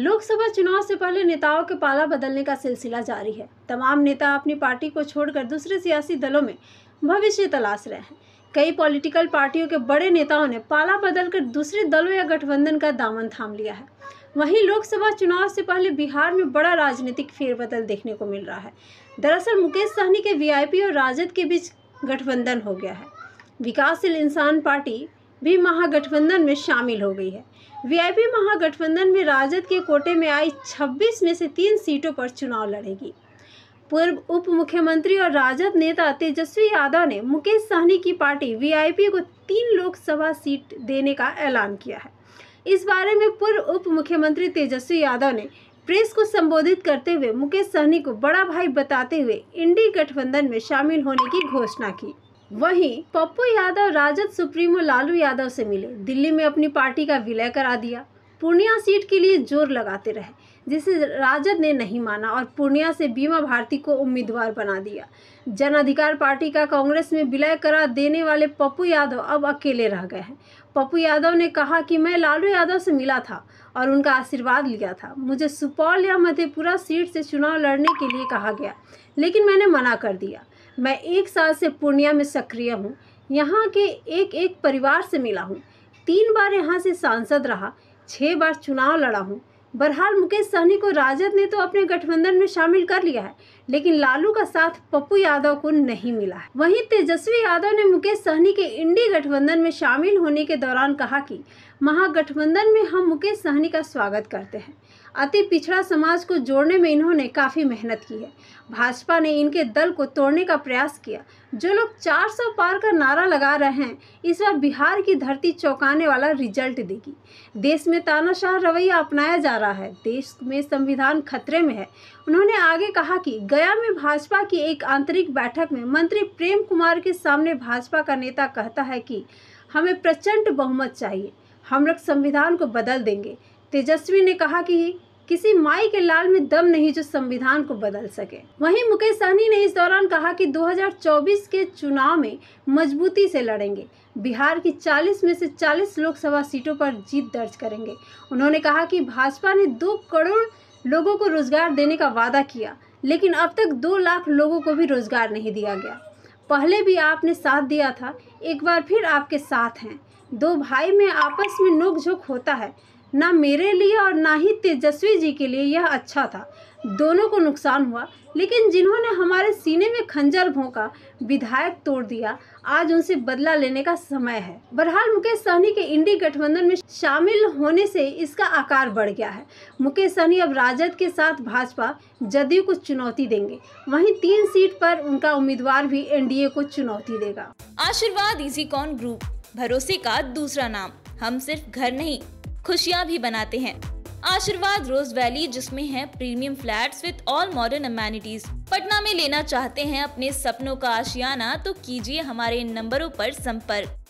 लोकसभा चुनाव से पहले नेताओं के पाला बदलने का सिलसिला जारी है तमाम नेता अपनी पार्टी को छोड़कर दूसरे सियासी दलों में भविष्य तलाश रहे हैं कई पॉलिटिकल पार्टियों के बड़े नेताओं ने पाला बदलकर दूसरे दलों या गठबंधन का दामन थाम लिया है वहीं लोकसभा चुनाव से पहले बिहार में बड़ा राजनीतिक फेरबदल देखने को मिल रहा है दरअसल मुकेश सहनी के वीआईपी और राजद के बीच गठबंधन हो गया है विकासशील इंसान पार्टी भी महागठबंधन में शामिल हो गई है वीआईपी महागठबंधन में राजद के कोटे में आई 26 में से तीन सीटों पर चुनाव लड़ेगी पूर्व उप मुख्यमंत्री और राजद नेता तेजस्वी यादव ने मुकेश सहनी की पार्टी वीआईपी को तीन लोकसभा सीट देने का ऐलान किया है इस बारे में पूर्व उप मुख्यमंत्री तेजस्वी यादव ने प्रेस को संबोधित करते हुए मुकेश सहनी को बड़ा भाई बताते हुए इंडी गठबंधन में शामिल होने की घोषणा की वहीं पप्पू यादव राजद सुप्रीमो लालू यादव से मिले दिल्ली में अपनी पार्टी का विलय करा दिया पूर्णिया सीट के लिए जोर लगाते रहे जिसे राजद ने नहीं माना और पूर्णिया से बीमा भारती को उम्मीदवार बना दिया जन अधिकार पार्टी का कांग्रेस में विलय करा देने वाले पप्पू यादव अब अकेले रह गए हैं पप्पू यादव ने कहा कि मैं लालू यादव से मिला था और उनका आशीर्वाद लिया था मुझे सुपौल या मधेपुरा सीट से चुनाव लड़ने के लिए कहा गया लेकिन मैंने मना कर दिया मैं एक साल से पूर्णिया में सक्रिय हूँ यहाँ के एक एक परिवार से मिला हूँ तीन बार यहाँ से सांसद रहा छः बार चुनाव लड़ा हूँ बहरहाल मुकेश सहनी को राजद ने तो अपने गठबंधन में शामिल कर लिया है लेकिन लालू का साथ पप्पू यादव को नहीं मिला है वहीं तेजस्वी यादव ने मुकेश सहनी के इंडी गठबंधन में शामिल होने के दौरान कहा कि महागठबंधन में हम मुकेश सहनी का स्वागत करते हैं अति पिछड़ा समाज को जोड़ने में इन्होंने काफ़ी मेहनत की है भाजपा ने इनके दल को तोड़ने का प्रयास किया जो लोग 400 पार का नारा लगा रहे हैं इस बार बिहार की धरती चौंकाने वाला रिजल्ट देगी देश में तानाशाह रवैया अपनाया जा रहा है देश में संविधान खतरे में है उन्होंने आगे कहा कि गया में भाजपा की एक आंतरिक बैठक में मंत्री प्रेम कुमार के सामने भाजपा का नेता कहता है कि हमें प्रचंड बहुमत चाहिए हम लोग संविधान को बदल देंगे तेजस्वी ने कहा कि किसी माई के लाल में दम नहीं जो संविधान को बदल सके वहीं मुकेश सहनी ने इस दौरान कहा कि 2024 के चुनाव में मजबूती से लड़ेंगे बिहार की 40 में से 40 लोकसभा सीटों पर जीत दर्ज करेंगे उन्होंने कहा कि भाजपा ने दो करोड़ लोगों को रोजगार देने का वादा किया लेकिन अब तक दो लाख लोगों को भी रोजगार नहीं दिया गया पहले भी आपने साथ दिया था एक बार फिर आपके साथ हैं दो भाई में आपस में नोकझोंक होता है ना मेरे लिए और ना ही तेजस्वी जी के लिए यह अच्छा था दोनों को नुकसान हुआ लेकिन जिन्होंने हमारे सीने में खंजर भोंका विधायक तोड़ दिया आज उनसे बदला लेने का समय है बहरहाल मुकेश सहनी के इंडी गठबंधन में शामिल होने से इसका आकार बढ़ गया है मुकेश सहनी अब राजद के साथ भाजपा जदयू को चुनौती देंगे वहीं तीन सीट पर उनका उम्मीदवार भी एनडीए को चुनौती देगा आशीर्वाद इजी कॉन ग्रुप भरोसे का दूसरा नाम हम सिर्फ घर नहीं खुशियाँ भी बनाते हैं आशीर्वाद रोज वैली जिसमें है premium flats with all modern amenities Patna में लेना चाहते हैं अपने सपनों का आशियाना तो कीजिए हमारे नंबरों पर संपर्क